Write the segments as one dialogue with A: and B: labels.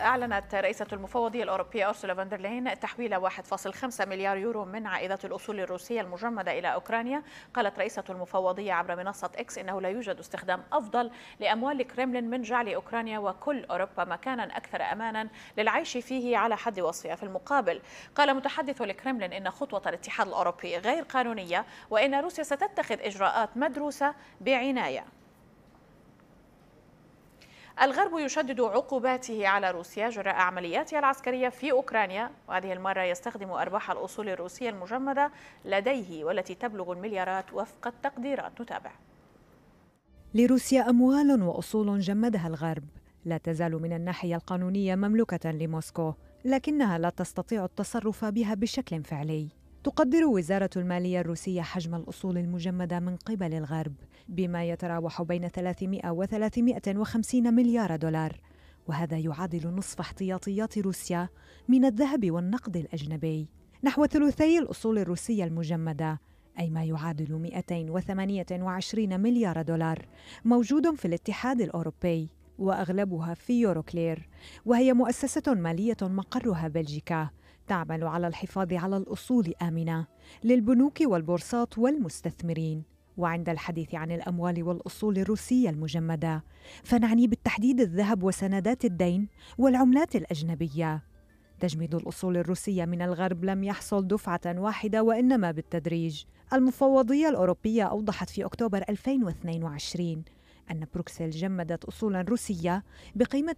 A: أعلنت رئيسة المفوضية الأوروبية أرسولا فاندرلين تحويل 1.5 مليار يورو من عائدة الأصول الروسية المجمدة إلى أوكرانيا قالت رئيسة المفوضية عبر منصة إكس إنه لا يوجد استخدام أفضل لأموال الكرملين من جعل أوكرانيا وكل أوروبا مكانا أكثر أمانا للعيش فيه على حد وصفها في المقابل قال متحدث الكرملين إن خطوة الاتحاد الأوروبي غير قانونية وإن روسيا ستتخذ إجراءات مدروسة بعناية الغرب يشدد عقوباته على روسيا جراء عملياتها العسكرية في أوكرانيا وهذه المرة يستخدم أرباح الأصول الروسية المجمدة لديه والتي تبلغ المليارات وفق التقديرات نتابع
B: لروسيا أموال وأصول جمدها الغرب لا تزال من الناحية القانونية مملوكة لموسكو لكنها لا تستطيع التصرف بها بشكل فعلي تقدر وزارة المالية الروسية حجم الأصول المجمدة من قبل الغرب بما يتراوح بين 300 و 350 مليار دولار وهذا يعادل نصف احتياطيات روسيا من الذهب والنقد الأجنبي نحو ثلثي الأصول الروسية المجمدة أي ما يعادل 228 مليار دولار موجود في الاتحاد الأوروبي وأغلبها في يوروكلير وهي مؤسسة مالية مقرها بلجيكا تعمل على الحفاظ على الاصول امنه للبنوك والبورصات والمستثمرين وعند الحديث عن الاموال والاصول الروسيه المجمده فنعني بالتحديد الذهب وسندات الدين والعملات الاجنبيه تجميد الاصول الروسيه من الغرب لم يحصل دفعه واحده وانما بالتدريج المفوضيه الاوروبيه اوضحت في اكتوبر 2022 أن بروكسل جمدت أصولا روسية بقيمة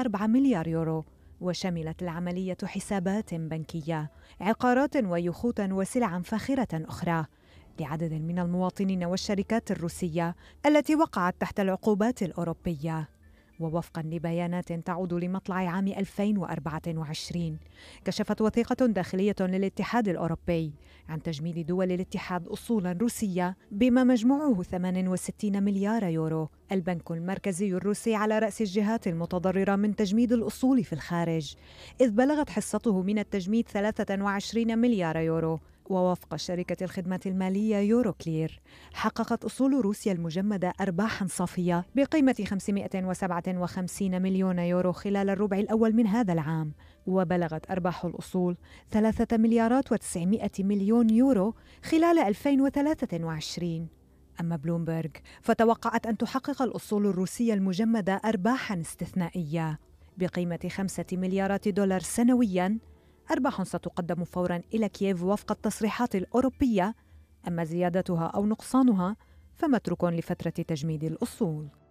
B: 17.4 مليار يورو وشملت العملية حسابات بنكية، عقارات ويخوتا وسلعا فاخرة أخرى لعدد من المواطنين والشركات الروسية التي وقعت تحت العقوبات الأوروبية. ووفقا لبيانات تعود لمطلع عام 2024 كشفت وثيقة داخلية للاتحاد الأوروبي عن تجميد دول الاتحاد أصولا روسية بما مجموعه 68 مليار يورو البنك المركزي الروسي على رأس الجهات المتضررة من تجميد الأصول في الخارج إذ بلغت حصته من التجميد 23 مليار يورو ووفق شركة الخدمة المالية يوروكلير حققت أصول روسيا المجمدة أرباحا صافية بقيمة 557 مليون يورو خلال الربع الأول من هذا العام وبلغت أرباح الأصول 3 مليارات و900 مليون يورو خلال 2023 أما بلومبرغ فتوقعت أن تحقق الأصول الروسية المجمدة أرباحا استثنائية بقيمة 5 مليارات دولار سنوياً أرباح ستقدم فورا إلى كييف وفق التصريحات الأوروبية أما زيادتها أو نقصانها فمتروك لفترة تجميد الأصول